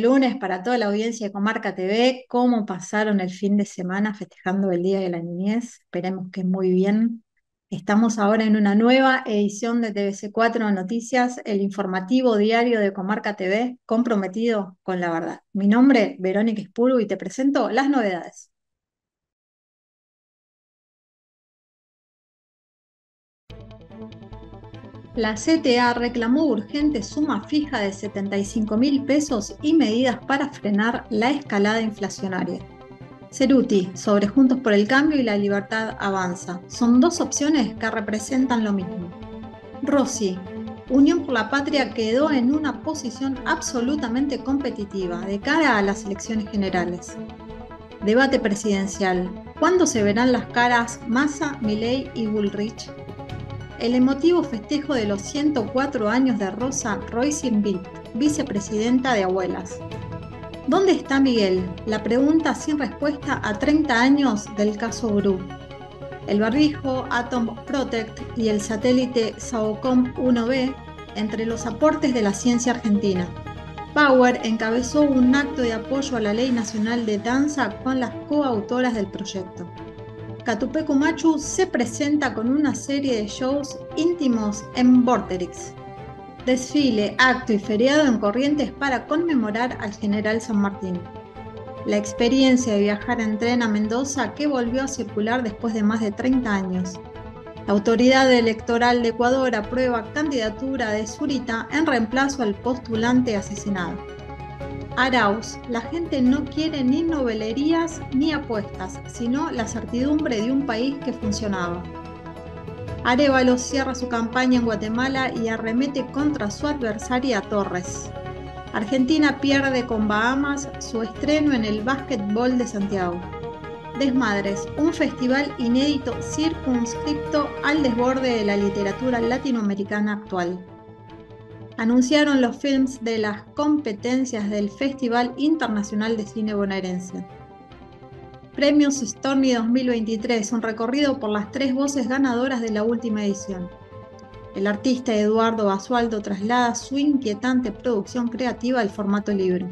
lunes para toda la audiencia de Comarca TV. ¿Cómo pasaron el fin de semana festejando el Día de la Niñez? Esperemos que muy bien. Estamos ahora en una nueva edición de TVC4 Noticias, el informativo diario de Comarca TV comprometido con la verdad. Mi nombre, es Verónica Espuru, y te presento las novedades. la CTA reclamó urgente suma fija de 75 mil pesos y medidas para frenar la escalada inflacionaria. Ceruti, sobre Juntos por el Cambio y la Libertad Avanza, son dos opciones que representan lo mismo. Rossi, Unión por la Patria quedó en una posición absolutamente competitiva de cara a las elecciones generales. Debate presidencial. ¿Cuándo se verán las caras Massa, Milei y Bullrich? el emotivo festejo de los 104 años de Rosa Reusin-Bitt, vicepresidenta de Abuelas. ¿Dónde está Miguel? La pregunta sin respuesta a 30 años del caso Gru. El barrijo Atom Protect y el satélite SAOCOM 1B entre los aportes de la ciencia argentina. Power encabezó un acto de apoyo a la Ley Nacional de Danza con las coautoras del proyecto. Catupecu Machu se presenta con una serie de shows íntimos en Vorterix. Desfile, acto y feriado en Corrientes para conmemorar al general San Martín. La experiencia de viajar en tren a Mendoza que volvió a circular después de más de 30 años. La Autoridad Electoral de Ecuador aprueba candidatura de Zurita en reemplazo al postulante asesinado. Arauz, la gente no quiere ni novelerías ni apuestas, sino la certidumbre de un país que funcionaba. Arevalo cierra su campaña en Guatemala y arremete contra su adversaria Torres. Argentina pierde con Bahamas su estreno en el básquetbol de Santiago. Desmadres, un festival inédito circunscripto al desborde de la literatura latinoamericana actual anunciaron los films de las competencias del Festival Internacional de Cine Bonaerense. Premios Stormy 2023, un recorrido por las tres voces ganadoras de la última edición. El artista Eduardo Basualdo traslada su inquietante producción creativa al formato LIBRE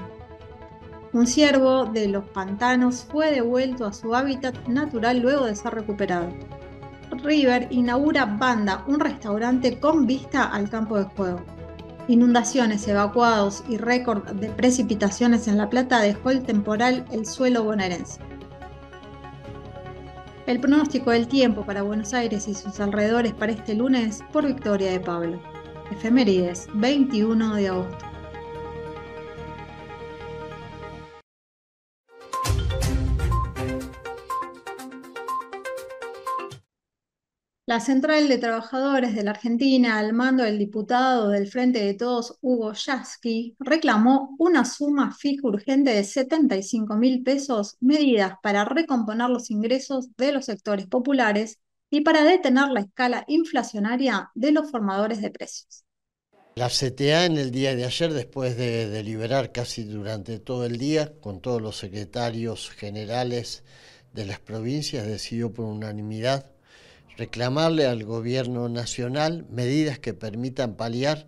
Un ciervo de los pantanos fue devuelto a su hábitat natural luego de ser recuperado. River inaugura Banda, un restaurante con vista al campo de juego. Inundaciones, evacuados y récord de precipitaciones en La Plata dejó el temporal el suelo bonaerense. El pronóstico del tiempo para Buenos Aires y sus alrededores para este lunes por Victoria de Pablo. Efemérides, 21 de agosto. La Central de Trabajadores de la Argentina, al mando del diputado del Frente de Todos, Hugo Yasky, reclamó una suma fija urgente de 75 mil pesos, medidas para recomponer los ingresos de los sectores populares y para detener la escala inflacionaria de los formadores de precios. La CTA en el día de ayer, después de deliberar casi durante todo el día con todos los secretarios generales de las provincias, decidió por unanimidad reclamarle al gobierno nacional medidas que permitan paliar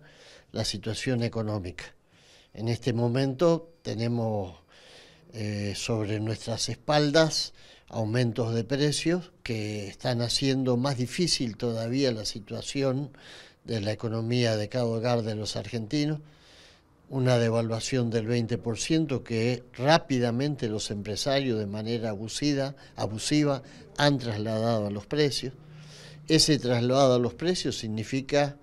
la situación económica. En este momento tenemos eh, sobre nuestras espaldas aumentos de precios que están haciendo más difícil todavía la situación de la economía de cada hogar de los argentinos, una devaluación del 20% que rápidamente los empresarios de manera abusida, abusiva han trasladado a los precios. Ese traslado a los precios significa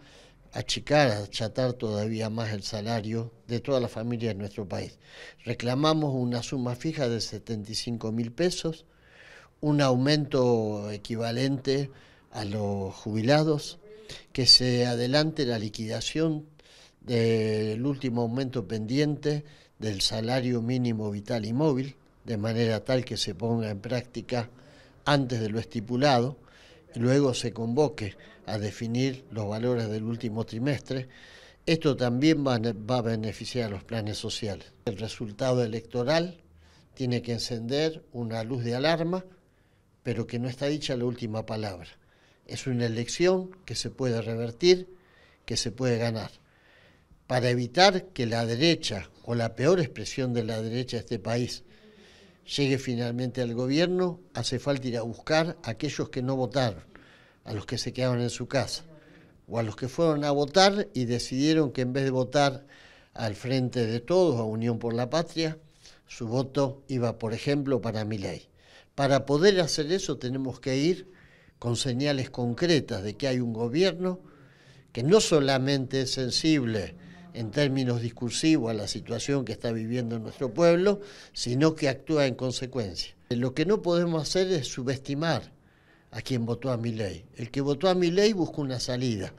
achicar, achatar todavía más el salario de toda la familia de nuestro país. Reclamamos una suma fija de 75 mil pesos, un aumento equivalente a los jubilados, que se adelante la liquidación del último aumento pendiente del salario mínimo vital y móvil, de manera tal que se ponga en práctica antes de lo estipulado luego se convoque a definir los valores del último trimestre, esto también va, a beneficiar a los planes sociales. El resultado electoral tiene que encender una luz de alarma, pero que no está dicha la última palabra. Es una elección que se puede revertir, que se puede ganar. Para evitar que la derecha o la peor expresión de la derecha de este país llegue finalmente al gobierno, hace falta ir a buscar a aquellos que no votaron, a los que se quedaron en su casa, o a los que fueron a votar y decidieron que en vez de votar al frente de todos, a Unión por la Patria, su voto iba, por ejemplo, para mi ley. Para poder hacer eso tenemos que ir con señales concretas de que hay un gobierno que no solamente es sensible en términos discursivos a la situación que está viviendo nuestro pueblo, sino que actúa en consecuencia. Lo que no podemos hacer es subestimar a quien votó a mi ley. El que votó a mi ley buscó una salida.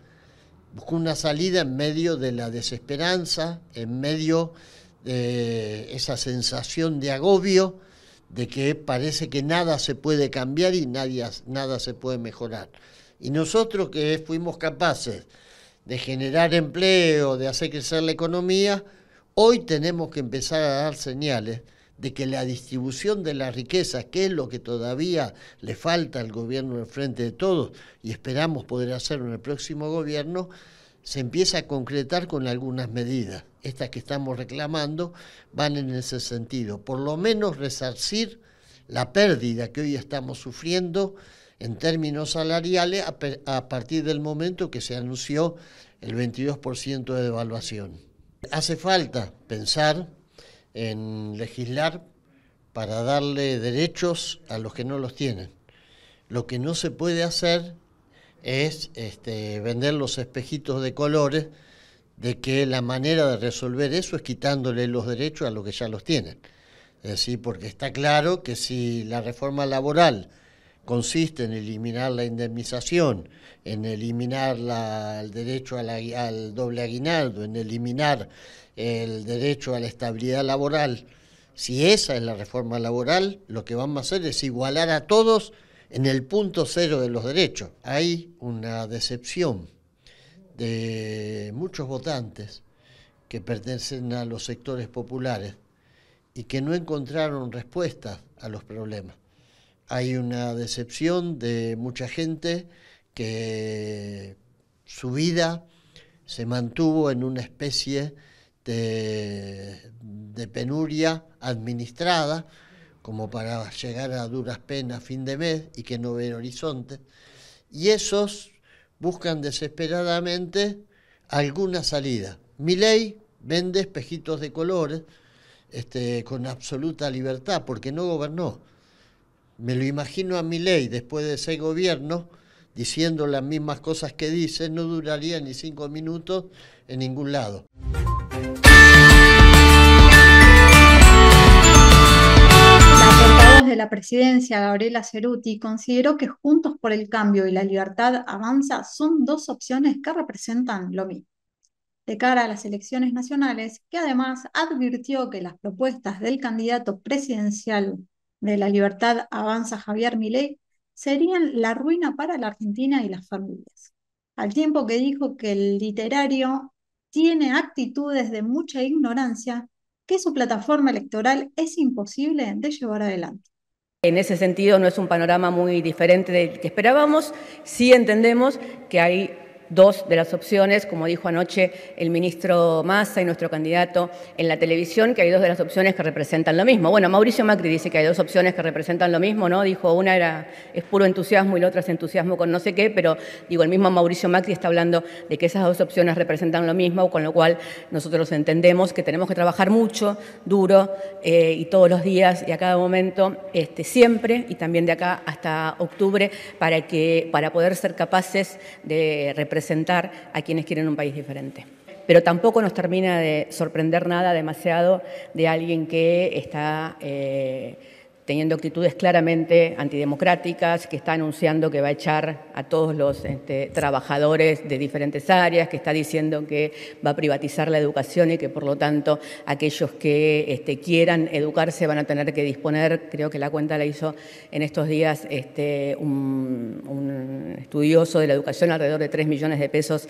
Buscó una salida en medio de la desesperanza, en medio de esa sensación de agobio, de que parece que nada se puede cambiar y nada se puede mejorar. Y nosotros que fuimos capaces de generar empleo, de hacer crecer la economía, hoy tenemos que empezar a dar señales de que la distribución de las riquezas, que es lo que todavía le falta al gobierno en frente de todos y esperamos poder hacerlo en el próximo gobierno, se empieza a concretar con algunas medidas. Estas que estamos reclamando van en ese sentido, por lo menos resarcir la pérdida que hoy estamos sufriendo en términos salariales a, partir del momento que se anunció el 22% de devaluación. Hace falta pensar en legislar para darle derechos a los que no los tienen. Lo que no se puede hacer es este, vender los espejitos de colores de que la manera de resolver eso es quitándole los derechos a los que ya los tienen. Es decir, porque está claro que si la reforma laboral consiste en eliminar la indemnización, en eliminar el derecho al doble aguinaldo, en eliminar el derecho a la estabilidad laboral. Si esa es la reforma laboral, lo que vamos a hacer es igualar a todos en el punto cero de los derechos. Hay una decepción de muchos votantes que pertenecen a los sectores populares y que no encontraron respuestas a los problemas hay una decepción de mucha gente que su vida se mantuvo en una especie de, penuria administrada, como para llegar a duras penas fin de mes y que no ven horizonte. Y esos buscan desesperadamente alguna salida. Mi ley vende espejitos de colores este, con absoluta libertad, porque no gobernó me lo imagino a mi ley después de ese gobierno diciendo las mismas cosas que dice, no duraría ni cinco minutos en ningún lado. de la presidencia, Gabriela Ceruti, consideró que Juntos por el Cambio y la Libertad Avanza son dos opciones que representan lo mismo. De cara a las elecciones nacionales, que además advirtió que las propuestas del candidato presidencial de la libertad avanza Javier Milei serían la ruina para la Argentina y las familias. Al tiempo que dijo que el literario tiene actitudes de mucha ignorancia, que su plataforma electoral es imposible de llevar adelante. En ese sentido no es un panorama muy diferente del que esperábamos, sí entendemos que hay dos de las opciones, como dijo anoche el ministro Massa y nuestro candidato en la televisión, que hay dos de las opciones que representan lo mismo. Bueno, Mauricio Macri dice que hay dos opciones que representan lo mismo, ¿no? Dijo, una era es puro entusiasmo y la otra es entusiasmo con no sé qué, pero digo, el mismo Mauricio Macri está hablando de que esas dos opciones representan lo mismo, con lo cual nosotros entendemos que tenemos que trabajar mucho, duro eh, y todos los días y a cada momento, este, siempre y también de acá hasta octubre, para, que, para poder ser capaces de representar a quienes quieren un país diferente. Pero tampoco nos termina de sorprender nada demasiado de alguien que está... Eh, teniendo actitudes claramente antidemocráticas, que está anunciando que va a echar a todos los este, trabajadores de diferentes áreas, que está diciendo que va a privatizar la educación y que por lo tanto aquellos que este, quieran educarse van a tener que disponer, creo que la cuenta la hizo en estos días este, un, un, estudioso de la educación, alrededor de 3 millones de pesos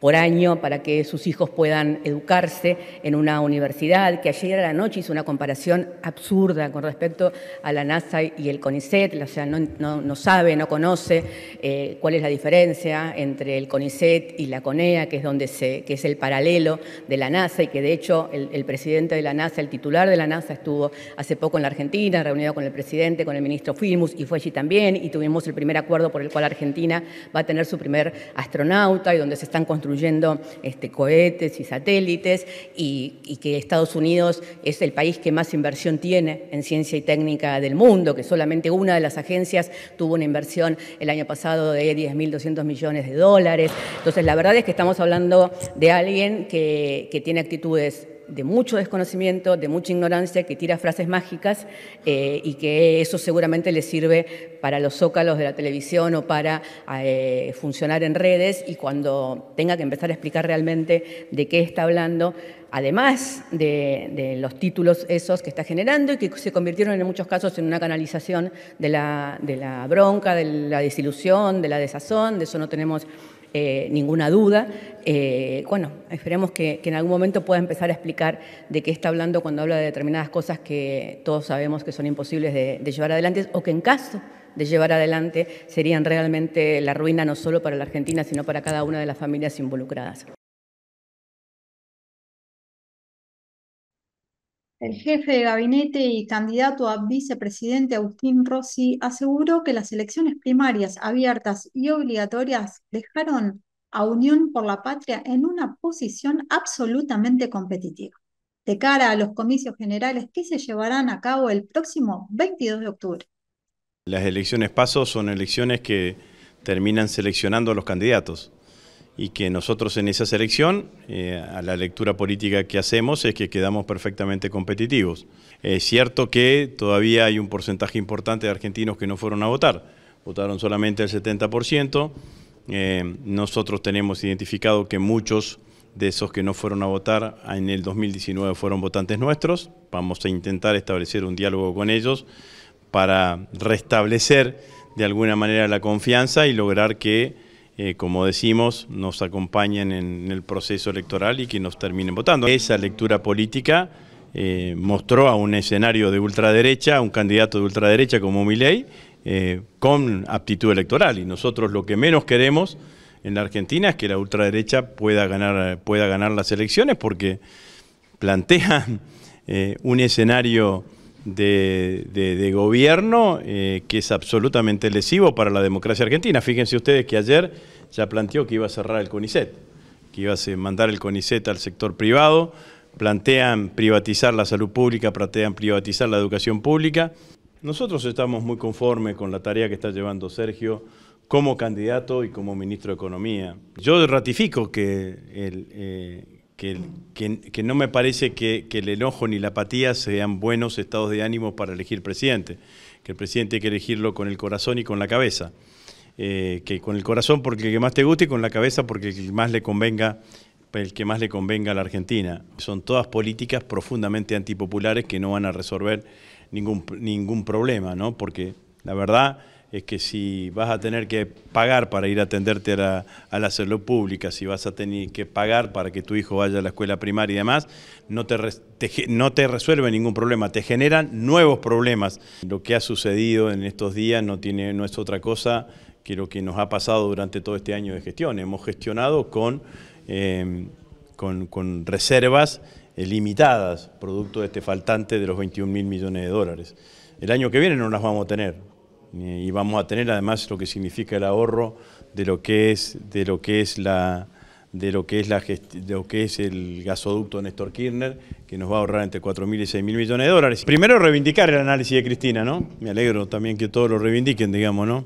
por año para que sus hijos puedan educarse en una universidad, que ayer a la noche hizo una comparación absurda con respecto a la NASA y el CONICET, o sea, no, sabe, no conoce eh, cuál es la diferencia entre el CONICET y la CONEA, que es, donde se, que es el paralelo de la NASA y que de hecho el, el presidente de la NASA, el titular de la NASA, estuvo hace poco en la Argentina, reunido con el presidente, con el ministro Filmus, y fue allí también, y tuvimos el primer acuerdo por el cual Argentina va a tener su primer astronauta y donde se están construyendo incluyendo este, cohetes y satélites y, que Estados Unidos es el país que más inversión tiene en ciencia y técnica del mundo, que solamente una de las agencias tuvo una inversión el año pasado de 10.200 millones de dólares. Entonces, la verdad es que estamos hablando de alguien que, que tiene actitudes de mucho desconocimiento, de mucha ignorancia, que tira frases mágicas eh, y que eso seguramente le sirve para los zócalos de la televisión o para eh, funcionar en redes y cuando tenga que empezar a explicar realmente de qué está hablando, además de, los títulos esos que está generando y que se convirtieron en muchos casos en una canalización de de la bronca, de la desilusión, de la desazón, de eso no tenemos eh, ninguna duda. Eh, bueno, esperemos que, en algún momento pueda empezar a explicar de qué está hablando cuando habla de determinadas cosas que todos sabemos que son imposibles de llevar adelante o que en caso de llevar adelante serían realmente la ruina no solo para la Argentina, sino para cada una de las familias involucradas. El jefe de gabinete y candidato a vicepresidente Agustín Rossi aseguró que las elecciones primarias abiertas y obligatorias dejaron a Unión por la Patria en una posición absolutamente competitiva de cara a los comicios generales que se llevarán a cabo el próximo 22 de octubre. Las elecciones paso son elecciones que terminan seleccionando a los candidatos y que nosotros en esa selección, eh, a la lectura política que hacemos, es que quedamos perfectamente competitivos. Es cierto que todavía hay un porcentaje importante de argentinos que no fueron a votar, votaron solamente el 70%, eh, nosotros tenemos identificado que muchos de esos que no fueron a votar en el 2019 fueron votantes nuestros, vamos a intentar establecer un diálogo con ellos para restablecer de alguna manera la confianza y lograr que eh, como decimos, nos acompañen en el proceso electoral y que nos terminen votando. Esa lectura política eh, mostró a un escenario de ultraderecha, a un candidato de ultraderecha como Miley, eh, con aptitud electoral. Y nosotros lo que menos queremos en la Argentina es que la ultraderecha pueda ganar, pueda ganar las elecciones porque plantea un escenario de, gobierno eh, que es absolutamente lesivo para la democracia argentina. Fíjense ustedes que ayer ya planteó que iba a cerrar el CONICET, que iba a mandar el CONICET al sector privado, plantean privatizar la salud pública, plantean privatizar la educación pública. Nosotros estamos muy conformes con la tarea que está llevando Sergio como candidato y como ministro de Economía. Yo ratifico que el, eh, que, no me parece que, el enojo ni la apatía sean buenos estados de ánimo para elegir presidente, que el presidente hay que elegirlo con el corazón y con la cabeza, eh, que con el corazón porque el que más te guste y con la cabeza porque el que más le convenga el que más le convenga a la Argentina. Son todas políticas profundamente antipopulares que no van a resolver ningún, ningún problema, ¿no? Porque la verdad es que si vas a tener que pagar para ir a atenderte a la, salud pública, si vas a tener que pagar para que tu hijo vaya a la escuela primaria y demás, no te, resuelve ningún problema, te generan nuevos problemas. Lo que ha sucedido en estos días no, tiene, es otra cosa que lo que nos ha pasado durante todo este año de gestión. Hemos gestionado con, eh, con reservas limitadas, producto de este faltante de los 21 mil millones de dólares. El año que viene no las vamos a tener, eh, y vamos a tener además lo que significa el ahorro de lo que es de lo que es la de lo que es la de lo que es el gasoducto Néstor Kirchner que nos va a ahorrar entre 4.000 y 6.000 millones de dólares. Primero reivindicar el análisis de Cristina, ¿no? Me alegro también que todos lo reivindiquen, digamos, ¿no?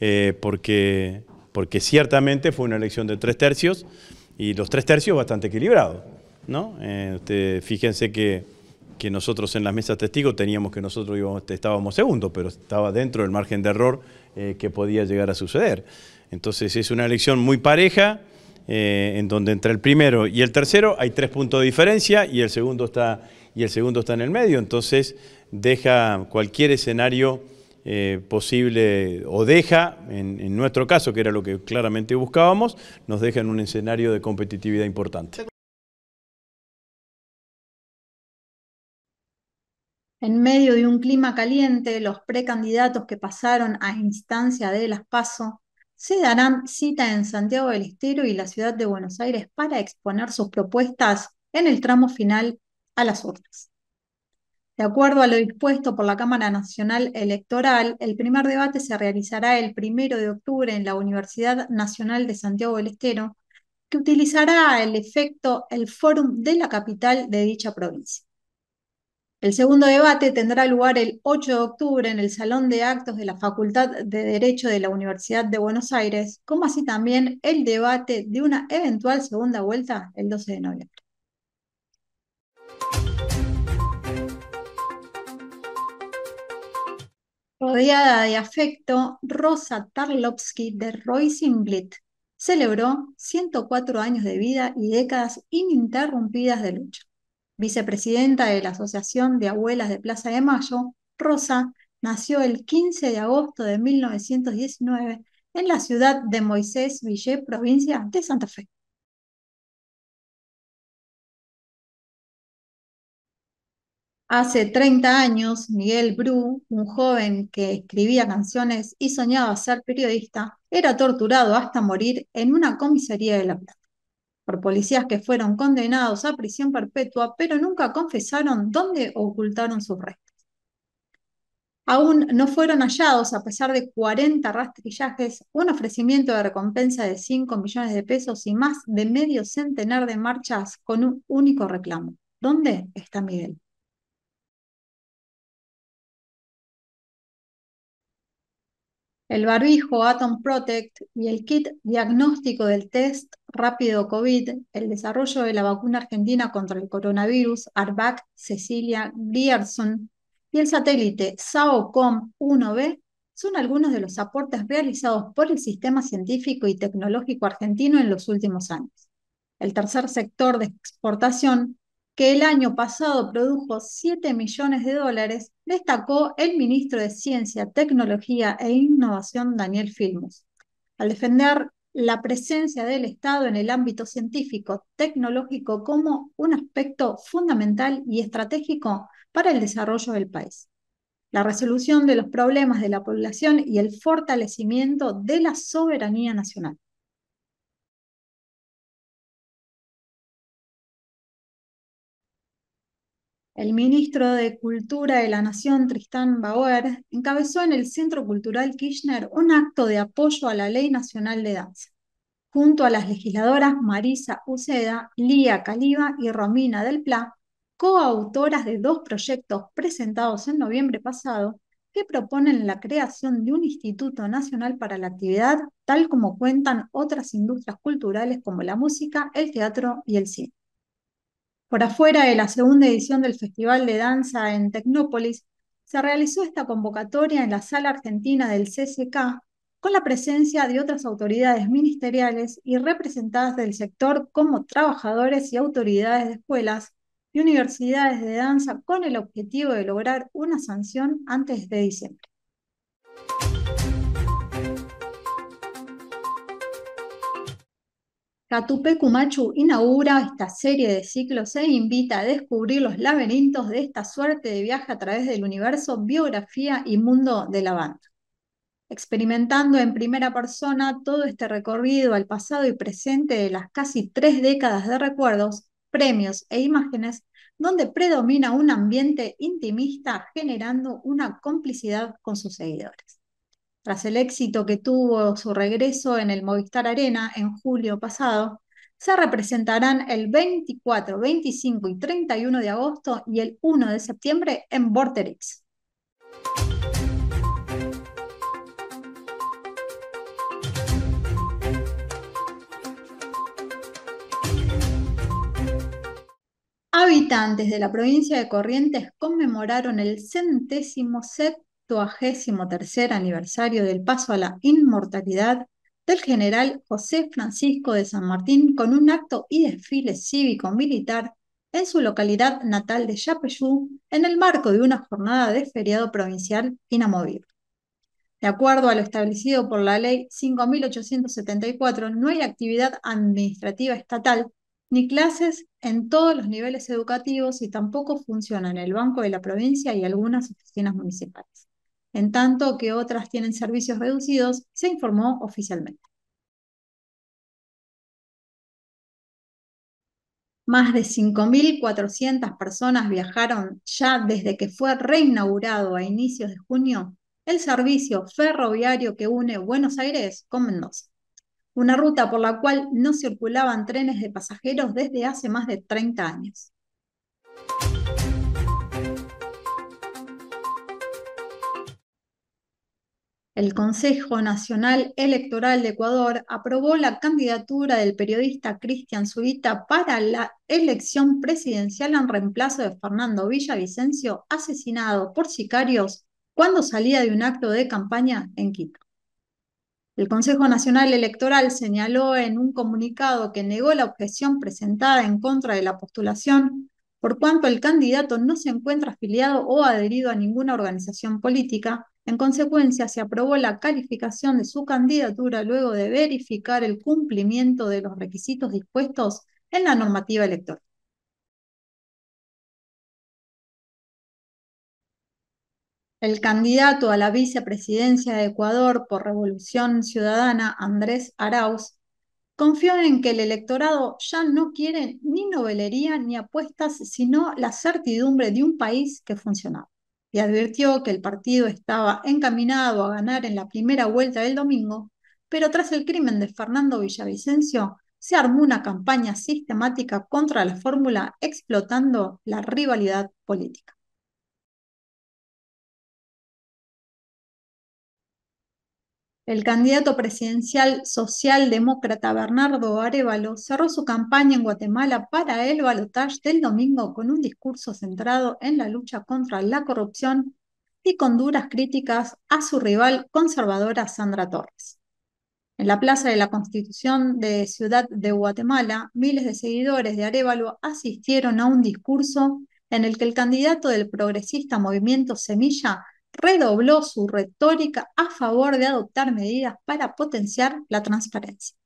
Eh, porque porque ciertamente fue una elección de tres tercios y los tres tercios bastante equilibrados, ¿no? Eh, fíjense que que nosotros en las mesas testigos teníamos que nosotros íbamos, estábamos segundos, pero estaba dentro del margen de error eh, que podía llegar a suceder. Entonces es una elección muy pareja, eh, en donde entre el primero y el tercero hay tres puntos de diferencia y el segundo está, y el segundo está en el medio, entonces deja cualquier escenario eh, posible o deja, en, en nuestro caso, que era lo que claramente buscábamos, nos deja en un escenario de competitividad importante. En medio de un clima caliente, los precandidatos que pasaron a instancia de las PASO se darán cita en Santiago del Estero y la ciudad de Buenos Aires para exponer sus propuestas en el tramo final a las urnas. De acuerdo a lo dispuesto por la Cámara Nacional Electoral, el primer debate se realizará el primero de octubre en la Universidad Nacional de Santiago del Estero, que utilizará el efecto el Fórum de la capital de dicha provincia. El segundo debate tendrá lugar el 8 de octubre en el Salón de Actos de la Facultad de Derecho de la Universidad de Buenos Aires, como así también el debate de una eventual segunda vuelta el 12 de noviembre. Rodeada de afecto, Rosa Tarlowski de Roisin Blit celebró 104 años de vida y décadas ininterrumpidas de lucha. Vicepresidenta de la Asociación de Abuelas de Plaza de Mayo, Rosa nació el 15 de agosto de 1919 en la ciudad de Moisés Villé, provincia de Santa Fe. Hace 30 años, Miguel Bru, un joven que escribía canciones y soñaba ser periodista, era torturado hasta morir en una comisaría de La Plata por policías que fueron condenados a prisión perpetua, pero nunca confesaron dónde ocultaron sus restos. Aún no fueron hallados, a pesar de 40 rastrillajes, un ofrecimiento de recompensa de 5 millones de pesos y más de medio centenar de marchas con un único reclamo. ¿Dónde está Miguel? El barbijo Atom Protect y el kit diagnóstico del test rápido COVID, el desarrollo de la vacuna argentina contra el coronavirus, ARVAC Cecilia Grierson y el satélite SAOCOM-1B son algunos de los aportes realizados por el sistema científico y tecnológico argentino en los últimos años. El tercer sector de exportación que el año pasado produjo 7 millones de dólares, destacó el ministro de Ciencia, Tecnología e Innovación, Daniel Filmos, Al defender la presencia del Estado en el ámbito científico tecnológico como un aspecto fundamental y estratégico para el desarrollo del país. La resolución de los problemas de la población y el fortalecimiento de la soberanía nacional. El ministro de Cultura de la Nación, Tristán Bauer, encabezó en el Centro Cultural Kirchner un acto de apoyo a la Ley Nacional de Danza, junto a las legisladoras Marisa Uceda, Lía Caliba y Romina del Pla, coautoras de dos proyectos presentados en noviembre pasado que proponen la creación de un Instituto Nacional para la Actividad, tal como cuentan otras industrias culturales como la música, el teatro y el cine. Por afuera de la segunda edición del Festival de Danza en Tecnópolis, se realizó esta convocatoria en la Sala Argentina del CCK con la presencia de otras autoridades ministeriales y representadas del sector como trabajadores y autoridades de escuelas y universidades de danza con el objetivo de lograr una sanción antes de diciembre. Catupe Kumachu inaugura esta serie de ciclos e invita a descubrir los laberintos de esta suerte de viaje a través del universo, biografía y mundo de la banda. Experimentando en primera persona todo este recorrido al pasado y presente de las casi tres décadas de recuerdos, premios e imágenes, donde predomina un ambiente intimista generando una complicidad con sus seguidores. Tras el éxito que tuvo su regreso en el Movistar Arena en julio pasado, se representarán el 24, 25 y 31 de agosto y el 1 de septiembre en Vorterix. Habitantes de la provincia de Corrientes conmemoraron el centésimo set 23 tercer aniversario del paso a la inmortalidad del general José Francisco de San Martín con un acto y desfile cívico-militar en su localidad natal de Yapeyú en el marco de una jornada de feriado provincial inamovible. De acuerdo a lo establecido por la Ley 5.874, no hay actividad administrativa estatal ni clases en todos los niveles educativos y tampoco funciona en el Banco de la Provincia y algunas oficinas municipales en tanto que otras tienen servicios reducidos, se informó oficialmente. Más de 5.400 personas viajaron ya desde que fue reinaugurado a inicios de junio el servicio ferroviario que une Buenos Aires con Mendoza, una ruta por la cual no circulaban trenes de pasajeros desde hace más de 30 años. El Consejo Nacional Electoral de Ecuador aprobó la candidatura del periodista Cristian Zubita para la elección presidencial en reemplazo de Fernando Villavicencio, asesinado por sicarios cuando salía de un acto de campaña en Quito. El Consejo Nacional Electoral señaló en un comunicado que negó la objeción presentada en contra de la postulación, por cuanto el candidato no se encuentra afiliado o adherido a ninguna organización política, en consecuencia, se aprobó la calificación de su candidatura luego de verificar el cumplimiento de los requisitos dispuestos en la normativa electoral. El candidato a la vicepresidencia de Ecuador por Revolución Ciudadana, Andrés Arauz, confió en que el electorado ya no quiere ni novelería ni apuestas, sino la certidumbre de un país que funcionaba y advirtió que el partido estaba encaminado a ganar en la primera vuelta del domingo, pero tras el crimen de Fernando Villavicencio se armó una campaña sistemática contra la fórmula explotando la rivalidad política. El candidato presidencial socialdemócrata Bernardo Arevalo cerró su campaña en Guatemala para el balotaje del domingo con un discurso centrado en la lucha contra la corrupción y con duras críticas a su rival conservadora Sandra Torres. En la Plaza de la Constitución de Ciudad de Guatemala, miles de seguidores de Arevalo asistieron a un discurso en el que el candidato del progresista Movimiento Semilla redobló su retórica a favor de adoptar medidas para potenciar la transparencia.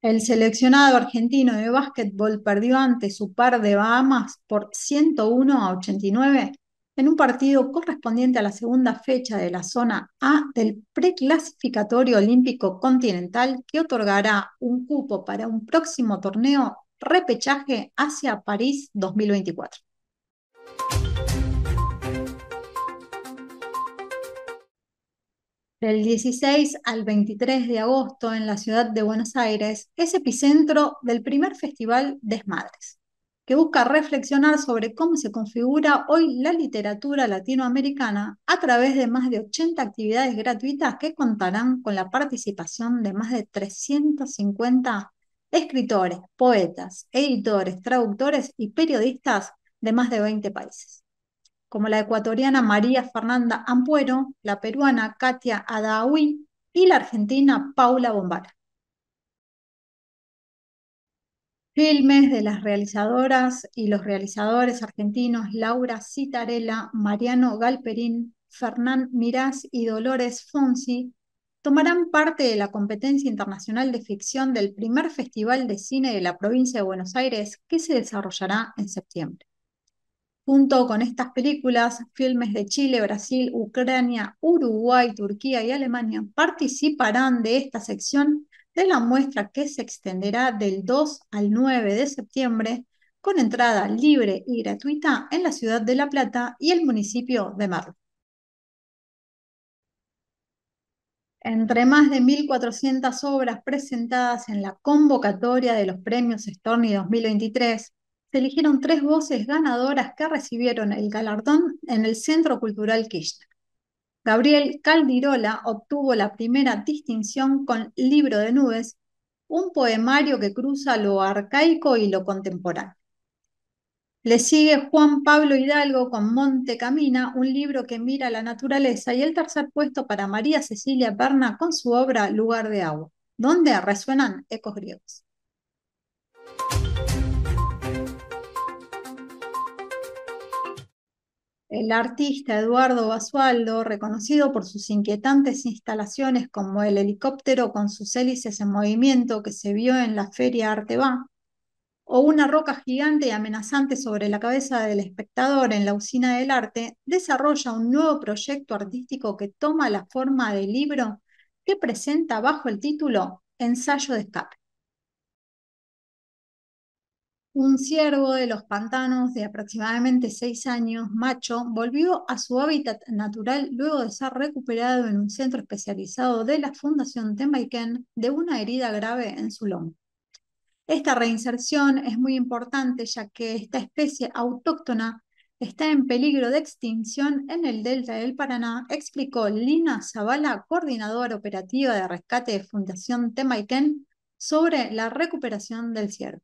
El seleccionado argentino de básquetbol perdió ante su par de Bahamas por 101 a 89 en un partido correspondiente a la segunda fecha de la zona A del preclasificatorio olímpico continental que otorgará un cupo para un próximo torneo repechaje hacia París 2024. Del 16 al 23 de agosto en la ciudad de Buenos Aires es epicentro del primer festival Desmadres, que busca reflexionar sobre cómo se configura hoy la literatura latinoamericana a través de más de 80 actividades gratuitas que contarán con la participación de más de 350 escritores, poetas, editores, traductores y periodistas de más de 20 países, como la ecuatoriana María Fernanda Ampuero, la peruana Katia Adahui y la argentina Paula Bombara. Filmes de las realizadoras y los realizadores argentinos Laura Citarella, Mariano Galperín, Fernán Mirás y Dolores Fonsi tomarán parte de la competencia internacional de ficción del primer Festival de Cine de la provincia de Buenos Aires que se desarrollará en septiembre. Junto con estas películas, filmes de Chile, Brasil, Ucrania, Uruguay, Turquía y Alemania participarán de esta sección de la muestra que se extenderá del 2 al 9 de septiembre con entrada libre y gratuita en la ciudad de La Plata y el municipio de Merlo. Entre más de 1.400 obras presentadas en la convocatoria de los premios Storni 2023, se eligieron tres voces ganadoras que recibieron el galardón en el Centro Cultural Kirchner. Gabriel Caldirola obtuvo la primera distinción con Libro de Nubes, un poemario que cruza lo arcaico y lo contemporáneo. Le sigue Juan Pablo Hidalgo con Monte Camina, un libro que mira la naturaleza, y el tercer puesto para María Cecilia Perna con su obra Lugar de Agua, donde resuenan ecos griegos. El artista Eduardo Basualdo, reconocido por sus inquietantes instalaciones como el helicóptero con sus hélices en movimiento que se vio en la Feria Arteba o una roca gigante y amenazante sobre la cabeza del espectador en la usina del arte, desarrolla un nuevo proyecto artístico que toma la forma de libro que presenta bajo el título Ensayo de escape. Un ciervo de los pantanos de aproximadamente seis años, macho, volvió a su hábitat natural luego de ser recuperado en un centro especializado de la Fundación Temaiken de una herida grave en su lomo. Esta reinserción es muy importante ya que esta especie autóctona está en peligro de extinción en el delta del Paraná, explicó Lina Zavala, coordinadora operativa de rescate de Fundación Temaiken, sobre la recuperación del ciervo.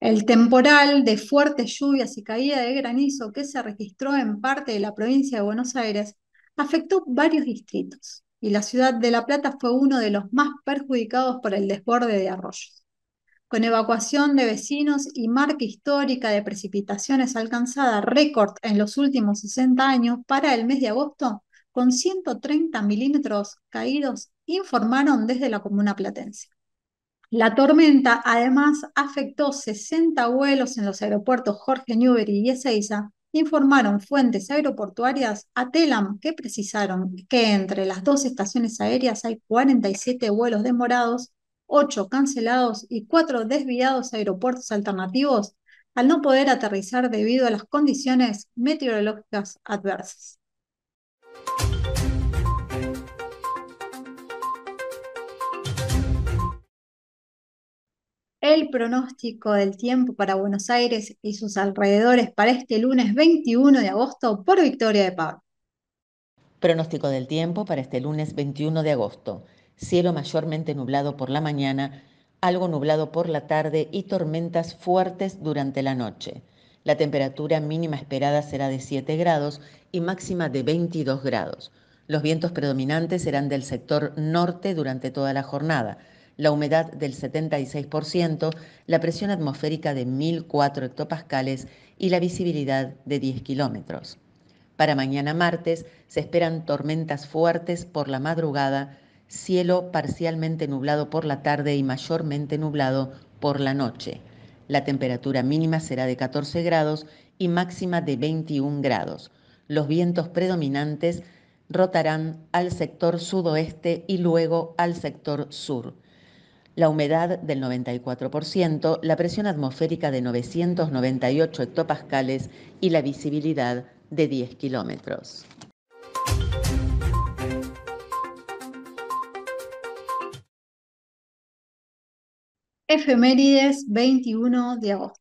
El temporal de fuertes lluvias y caída de granizo que se registró en parte de la provincia de Buenos Aires afectó varios distritos y la ciudad de La Plata fue uno de los más perjudicados por el desborde de arroyos. Con evacuación de vecinos y marca histórica de precipitaciones alcanzada récord en los últimos 60 años, para el mes de agosto, con 130 milímetros caídos, informaron desde la comuna platense. La tormenta además afectó 60 vuelos en los aeropuertos Jorge Newbery y Ezeiza, informaron fuentes aeroportuarias a Telam que precisaron que entre las dos estaciones aéreas hay 47 vuelos demorados, 8 cancelados y 4 desviados a aeropuertos alternativos al no poder aterrizar debido a las condiciones meteorológicas adversas. el pronóstico del tiempo para Buenos Aires y sus alrededores para este lunes 21 de agosto por Victoria de Pablo. Pronóstico del tiempo para este lunes 21 de agosto. Cielo mayormente nublado por la mañana, algo nublado por la tarde y tormentas fuertes durante la noche. La temperatura mínima esperada será de 7 grados y máxima de 22 grados. Los vientos predominantes serán del sector norte durante toda la jornada la humedad del 76%, la presión atmosférica de 1.004 hectopascales y la visibilidad de 10 kilómetros. Para mañana martes se esperan tormentas fuertes por la madrugada, cielo parcialmente nublado por la tarde y mayormente nublado por la noche. La temperatura mínima será de 14 grados y máxima de 21 grados. Los vientos predominantes rotarán al sector sudoeste y luego al sector sur la humedad del 94%, la presión atmosférica de 998 hectopascales y la visibilidad de 10 kilómetros. Efemérides 21 de agosto.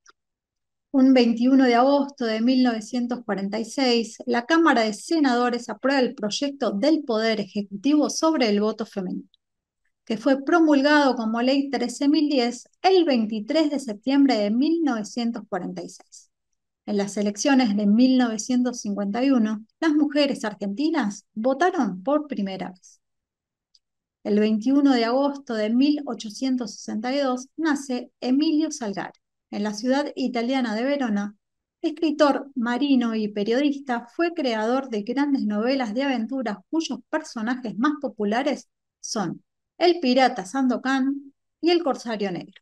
Un 21 de agosto de 1946, la Cámara de Senadores aprueba el proyecto del Poder Ejecutivo sobre el voto femenino que fue promulgado como ley 13.010 el 23 de septiembre de 1946. En las elecciones de 1951, las mujeres argentinas votaron por primera vez. El 21 de agosto de 1862 nace Emilio Salgari. En la ciudad italiana de Verona, escritor, marino y periodista, fue creador de grandes novelas de aventuras cuyos personajes más populares son el pirata Sandokan y el corsario negro,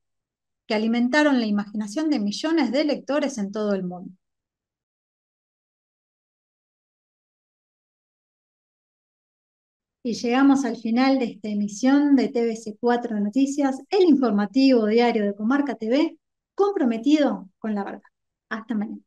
que alimentaron la imaginación de millones de lectores en todo el mundo. Y llegamos al final de esta emisión de TVC4 Noticias, el informativo diario de Comarca TV, comprometido con la verdad. Hasta mañana.